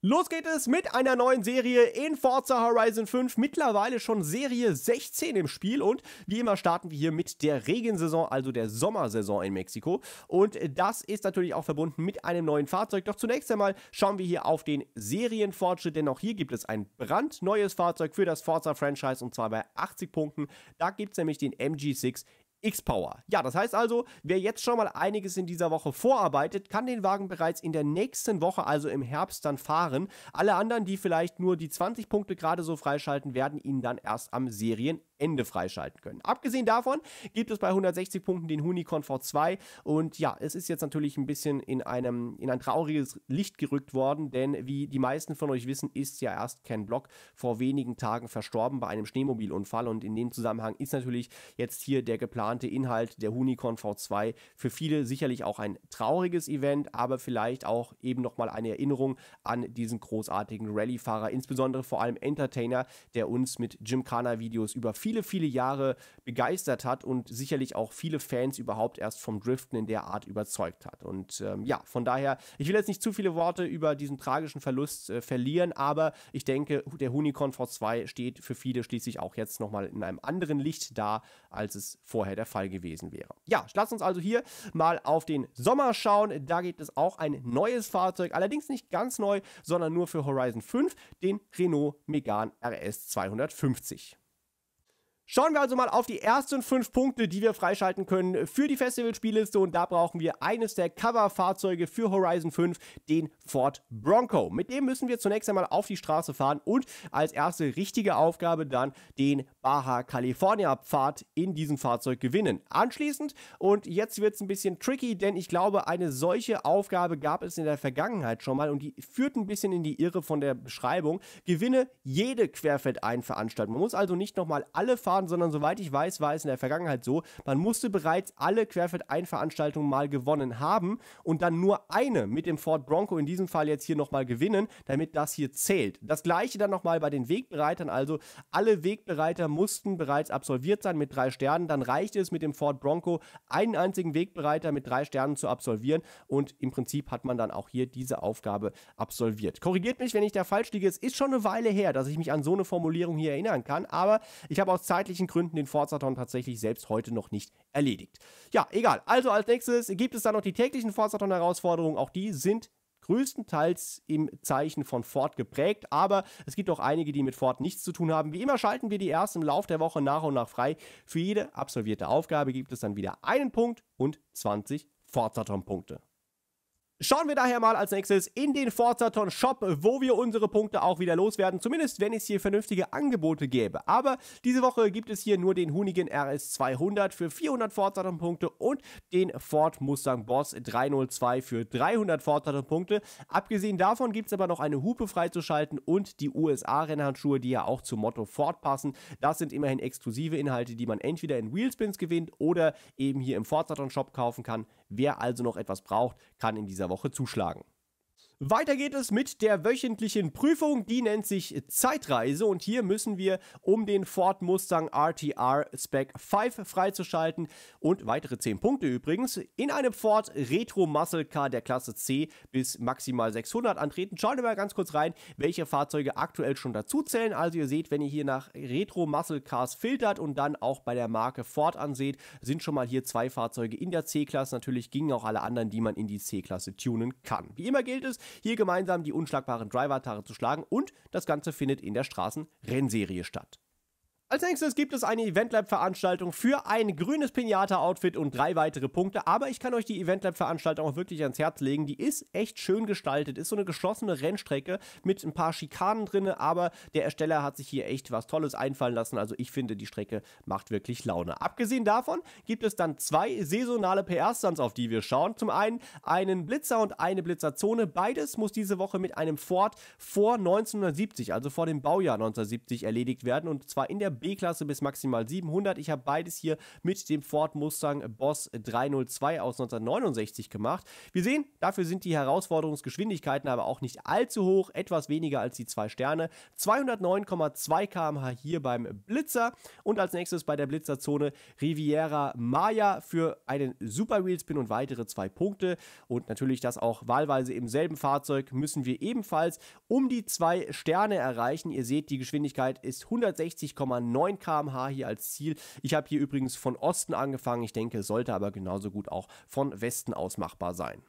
Los geht es mit einer neuen Serie in Forza Horizon 5, mittlerweile schon Serie 16 im Spiel und wie immer starten wir hier mit der Regensaison, also der Sommersaison in Mexiko und das ist natürlich auch verbunden mit einem neuen Fahrzeug. Doch zunächst einmal schauen wir hier auf den Serienfortschritt, denn auch hier gibt es ein brandneues Fahrzeug für das Forza Franchise und zwar bei 80 Punkten. Da gibt es nämlich den MG6 X-Power. Ja, das heißt also, wer jetzt schon mal einiges in dieser Woche vorarbeitet, kann den Wagen bereits in der nächsten Woche, also im Herbst, dann fahren. Alle anderen, die vielleicht nur die 20 Punkte gerade so freischalten, werden ihn dann erst am Serienende freischalten können. Abgesehen davon gibt es bei 160 Punkten den Hunicon V2 und ja, es ist jetzt natürlich ein bisschen in einem in ein trauriges Licht gerückt worden, denn wie die meisten von euch wissen, ist ja erst Ken Block vor wenigen Tagen verstorben bei einem Schneemobilunfall und in dem Zusammenhang ist natürlich jetzt hier der geplante geplante Inhalt der Hunicon V2. Für viele sicherlich auch ein trauriges Event, aber vielleicht auch eben nochmal eine Erinnerung an diesen großartigen Rallye-Fahrer, insbesondere vor allem Entertainer, der uns mit Jim Gymkhana-Videos über viele, viele Jahre begeistert hat und sicherlich auch viele Fans überhaupt erst vom Driften in der Art überzeugt hat. Und ähm, ja, von daher, ich will jetzt nicht zu viele Worte über diesen tragischen Verlust äh, verlieren, aber ich denke, der Hunicon V2 steht für viele schließlich auch jetzt nochmal in einem anderen Licht da, als es vorher der Fall gewesen wäre. Ja, lasst uns also hier mal auf den Sommer schauen. Da gibt es auch ein neues Fahrzeug, allerdings nicht ganz neu, sondern nur für Horizon 5, den Renault Megane RS 250. Schauen wir also mal auf die ersten fünf Punkte, die wir freischalten können für die Festival-Spielliste und da brauchen wir eines der Cover-Fahrzeuge für Horizon 5, den Ford Bronco. Mit dem müssen wir zunächst einmal auf die Straße fahren und als erste richtige Aufgabe dann den Baja California Pfad in diesem Fahrzeug gewinnen. Anschließend, und jetzt wird es ein bisschen tricky, denn ich glaube, eine solche Aufgabe gab es in der Vergangenheit schon mal und die führt ein bisschen in die Irre von der Beschreibung. Gewinne jede Querfeldein-Veranstaltung. Man muss also nicht nochmal alle Fahrzeuge fahren, sondern soweit ich weiß, war es in der Vergangenheit so, man musste bereits alle querfeld einveranstaltungen mal gewonnen haben und dann nur eine mit dem Ford Bronco in diesem Fall jetzt hier nochmal gewinnen, damit das hier zählt. Das gleiche dann nochmal bei den Wegbereitern, also alle Wegbereiter mussten bereits absolviert sein mit drei Sternen, dann reichte es mit dem Ford Bronco einen einzigen Wegbereiter mit drei Sternen zu absolvieren und im Prinzip hat man dann auch hier diese Aufgabe absolviert. Korrigiert mich, wenn ich da falsch liege, es ist schon eine Weile her, dass ich mich an so eine Formulierung hier erinnern kann, aber ich habe aus Zeit zeitlichen Gründen den Forzathon tatsächlich selbst heute noch nicht erledigt. Ja, egal. Also als nächstes gibt es dann noch die täglichen Forzathon-Herausforderungen. Auch die sind größtenteils im Zeichen von Ford geprägt, aber es gibt auch einige, die mit Ford nichts zu tun haben. Wie immer schalten wir die erst im Lauf der Woche nach und nach frei. Für jede absolvierte Aufgabe gibt es dann wieder einen Punkt und 20 Forzathon-Punkte. Schauen wir daher mal als nächstes in den Forzaton Shop, wo wir unsere Punkte auch wieder loswerden, zumindest wenn es hier vernünftige Angebote gäbe. Aber diese Woche gibt es hier nur den Hunigen RS200 für 400 Forzaton Punkte und den Ford Mustang Boss 302 für 300 Forzaton Punkte. Abgesehen davon gibt es aber noch eine Hupe freizuschalten und die USA-Rennhandschuhe, die ja auch zum Motto Ford passen. Das sind immerhin exklusive Inhalte, die man entweder in Wheelspins gewinnt oder eben hier im Forzaton Shop kaufen kann, Wer also noch etwas braucht, kann in dieser Woche zuschlagen. Weiter geht es mit der wöchentlichen Prüfung, die nennt sich Zeitreise und hier müssen wir, um den Ford Mustang RTR Spec 5 freizuschalten und weitere 10 Punkte übrigens, in einem Ford Retro Muscle Car der Klasse C bis maximal 600 antreten. Schauen wir mal ganz kurz rein, welche Fahrzeuge aktuell schon dazu zählen. Also ihr seht, wenn ihr hier nach Retro Muscle Cars filtert und dann auch bei der Marke Ford anseht, sind schon mal hier zwei Fahrzeuge in der C-Klasse. Natürlich gingen auch alle anderen, die man in die C-Klasse tunen kann. Wie immer gilt es, hier gemeinsam die unschlagbaren Driver-Tare zu schlagen und das Ganze findet in der Straßenrennserie statt. Als nächstes gibt es eine Eventlab-Veranstaltung für ein grünes Pinata-Outfit und drei weitere Punkte. Aber ich kann euch die Eventlab-Veranstaltung auch wirklich ans Herz legen. Die ist echt schön gestaltet. Ist so eine geschlossene Rennstrecke mit ein paar Schikanen drin. Aber der Ersteller hat sich hier echt was Tolles einfallen lassen. Also ich finde, die Strecke macht wirklich Laune. Abgesehen davon gibt es dann zwei saisonale PR-Stunts, auf die wir schauen. Zum einen einen Blitzer und eine Blitzerzone. Beides muss diese Woche mit einem Ford vor 1970, also vor dem Baujahr 1970, erledigt werden. Und zwar in der B-Klasse bis maximal 700. Ich habe beides hier mit dem Ford Mustang Boss 302 aus 1969 gemacht. Wir sehen, dafür sind die Herausforderungsgeschwindigkeiten aber auch nicht allzu hoch, etwas weniger als die zwei Sterne. 209,2 km/h hier beim Blitzer und als nächstes bei der Blitzerzone Riviera Maya für einen Super Wheel Spin und weitere zwei Punkte und natürlich das auch wahlweise im selben Fahrzeug müssen wir ebenfalls um die zwei Sterne erreichen. Ihr seht, die Geschwindigkeit ist 160,9 9 km/h hier als Ziel. Ich habe hier übrigens von Osten angefangen. Ich denke, sollte aber genauso gut auch von Westen aus machbar sein.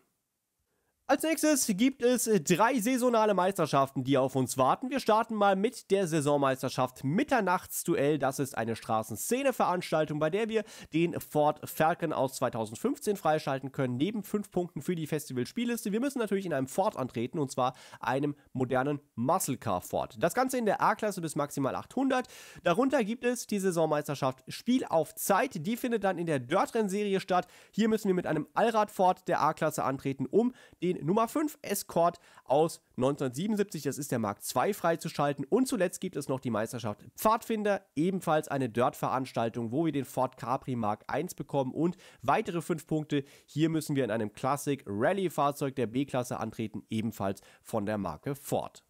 Als nächstes gibt es drei saisonale Meisterschaften, die auf uns warten. Wir starten mal mit der Saisonmeisterschaft Mitternachtsduell. Das ist eine Straßenszene-Veranstaltung, bei der wir den Ford Falcon aus 2015 freischalten können, neben fünf Punkten für die Festival-Spielliste. Wir müssen natürlich in einem Ford antreten, und zwar einem modernen Muscle Car Ford. Das Ganze in der A-Klasse bis maximal 800. Darunter gibt es die Saisonmeisterschaft Spiel auf Zeit. Die findet dann in der Dirt-Renn-Serie statt. Hier müssen wir mit einem Allrad Ford der A-Klasse antreten, um den Nummer 5 Escort aus 1977. Das ist der Mark II freizuschalten. Und zuletzt gibt es noch die Meisterschaft Pfadfinder, ebenfalls eine Dirt-Veranstaltung, wo wir den Ford Capri Mark I bekommen und weitere 5 Punkte. Hier müssen wir in einem Classic rallye Fahrzeug der B-Klasse antreten, ebenfalls von der Marke Ford.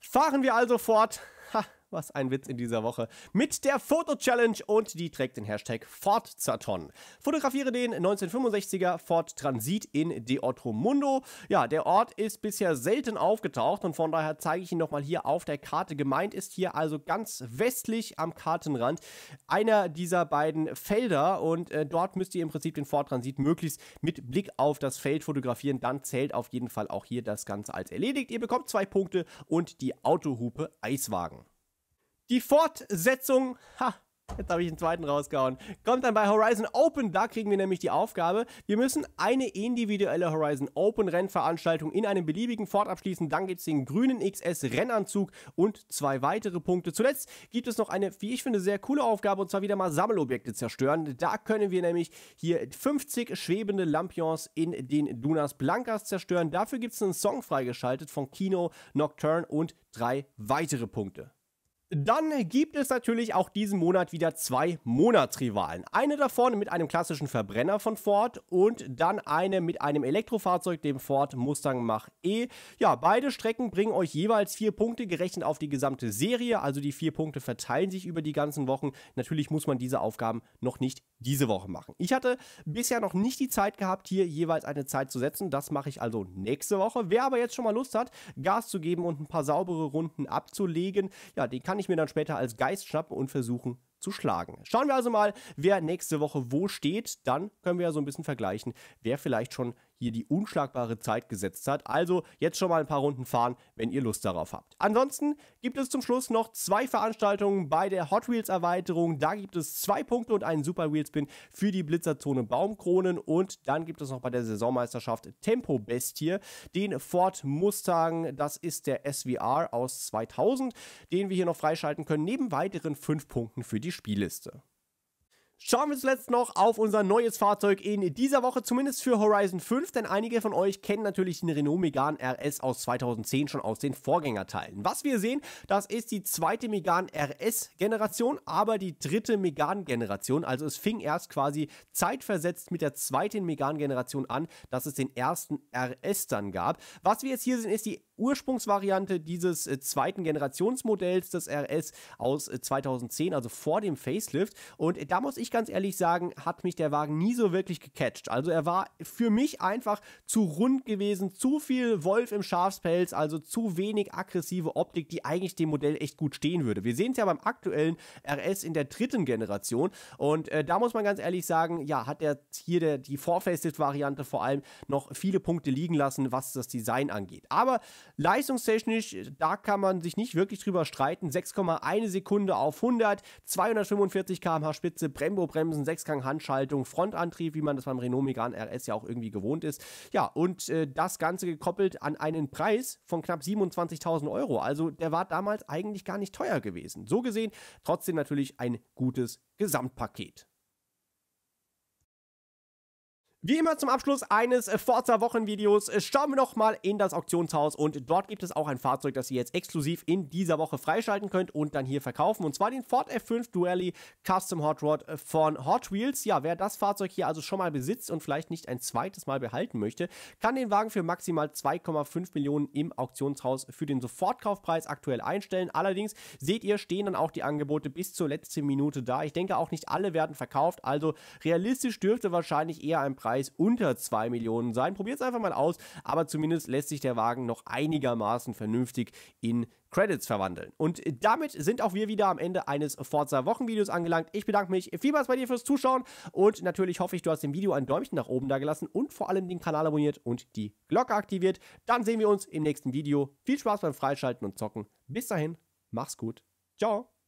Fahren wir also fort. Ha was ein Witz in dieser Woche. Mit der Foto-Challenge und die trägt den Hashtag Fortzaton. Fotografiere den 1965er Ford Transit in De Mundo. Ja, der Ort ist bisher selten aufgetaucht und von daher zeige ich ihn nochmal hier auf der Karte. Gemeint ist hier also ganz westlich am Kartenrand einer dieser beiden Felder und äh, dort müsst ihr im Prinzip den Ford Transit möglichst mit Blick auf das Feld fotografieren. Dann zählt auf jeden Fall auch hier das Ganze als erledigt. Ihr bekommt zwei Punkte und die Autohupe Eiswagen. Die Fortsetzung, ha, Jetzt habe ich einen zweiten rausgehauen. Kommt dann bei Horizon Open, da kriegen wir nämlich die Aufgabe, wir müssen eine individuelle Horizon Open Rennveranstaltung in einem beliebigen Fort abschließen. Dann gibt es den grünen XS Rennanzug und zwei weitere Punkte. Zuletzt gibt es noch eine, wie ich finde, sehr coole Aufgabe und zwar wieder mal Sammelobjekte zerstören. Da können wir nämlich hier 50 schwebende Lampions in den Dunas Blancas zerstören. Dafür gibt es einen Song freigeschaltet von Kino, Nocturne und drei weitere Punkte. Dann gibt es natürlich auch diesen Monat wieder zwei Monatsrivalen. Eine davon mit einem klassischen Verbrenner von Ford und dann eine mit einem Elektrofahrzeug, dem Ford Mustang Mach-E. Ja, beide Strecken bringen euch jeweils vier Punkte, gerechnet auf die gesamte Serie. Also die vier Punkte verteilen sich über die ganzen Wochen. Natürlich muss man diese Aufgaben noch nicht diese Woche machen. Ich hatte bisher noch nicht die Zeit gehabt, hier jeweils eine Zeit zu setzen. Das mache ich also nächste Woche. Wer aber jetzt schon mal Lust hat, Gas zu geben und ein paar saubere Runden abzulegen, ja, den kann ich mir dann später als Geist schnappen und versuchen zu schlagen. Schauen wir also mal, wer nächste Woche wo steht. Dann können wir ja so ein bisschen vergleichen, wer vielleicht schon hier die unschlagbare Zeit gesetzt hat. Also jetzt schon mal ein paar Runden fahren, wenn ihr Lust darauf habt. Ansonsten gibt es zum Schluss noch zwei Veranstaltungen bei der Hot Wheels Erweiterung. Da gibt es zwei Punkte und einen Super Wheel Spin für die Blitzerzone Baumkronen. Und dann gibt es noch bei der Saisonmeisterschaft Tempo Bestie den Ford Mustang. Das ist der SVR aus 2000, den wir hier noch freischalten können, neben weiteren fünf Punkten für die Spielliste. Schauen wir zuletzt noch auf unser neues Fahrzeug in dieser Woche, zumindest für Horizon 5, denn einige von euch kennen natürlich den Renault Megan RS aus 2010 schon aus den Vorgängerteilen. Was wir sehen, das ist die zweite Megan RS Generation, aber die dritte megan Generation, also es fing erst quasi zeitversetzt mit der zweiten megan Generation an, dass es den ersten RS dann gab. Was wir jetzt hier sehen, ist die Ursprungsvariante dieses äh, zweiten Generationsmodells des RS aus äh, 2010, also vor dem Facelift. Und äh, da muss ich ganz ehrlich sagen, hat mich der Wagen nie so wirklich gecatcht. Also er war für mich einfach zu rund gewesen, zu viel Wolf im Schafspelz, also zu wenig aggressive Optik, die eigentlich dem Modell echt gut stehen würde. Wir sehen es ja beim aktuellen RS in der dritten Generation. Und äh, da muss man ganz ehrlich sagen, ja, hat er hier der, die facelift variante vor allem noch viele Punkte liegen lassen, was das Design angeht. Aber Leistungstechnisch, äh, da kann man sich nicht wirklich drüber streiten. 6,1 Sekunde auf 100, 245 km/h Spitze, Brembo-Bremsen, 6-Gang Handschaltung, Frontantrieb, wie man das beim Renault Megane RS ja auch irgendwie gewohnt ist. Ja, und äh, das Ganze gekoppelt an einen Preis von knapp 27.000 Euro. Also der war damals eigentlich gar nicht teuer gewesen. So gesehen, trotzdem natürlich ein gutes Gesamtpaket. Wie immer zum Abschluss eines äh, Forza wochen videos äh, schauen wir noch mal in das Auktionshaus und dort gibt es auch ein Fahrzeug, das ihr jetzt exklusiv in dieser Woche freischalten könnt und dann hier verkaufen und zwar den Ford F5 Duelli Custom Hot Rod äh, von Hot Wheels. Ja, wer das Fahrzeug hier also schon mal besitzt und vielleicht nicht ein zweites Mal behalten möchte, kann den Wagen für maximal 2,5 Millionen im Auktionshaus für den Sofortkaufpreis aktuell einstellen. Allerdings seht ihr, stehen dann auch die Angebote bis zur letzten Minute da. Ich denke auch nicht alle werden verkauft, also realistisch dürfte wahrscheinlich eher ein Preis Preis unter 2 Millionen sein. Probiert es einfach mal aus, aber zumindest lässt sich der Wagen noch einigermaßen vernünftig in Credits verwandeln. Und damit sind auch wir wieder am Ende eines Forza Wochenvideos angelangt. Ich bedanke mich vielmals bei dir fürs Zuschauen und natürlich hoffe ich, du hast dem Video ein Däumchen nach oben da gelassen und vor allem den Kanal abonniert und die Glocke aktiviert. Dann sehen wir uns im nächsten Video. Viel Spaß beim Freischalten und Zocken. Bis dahin, mach's gut. Ciao.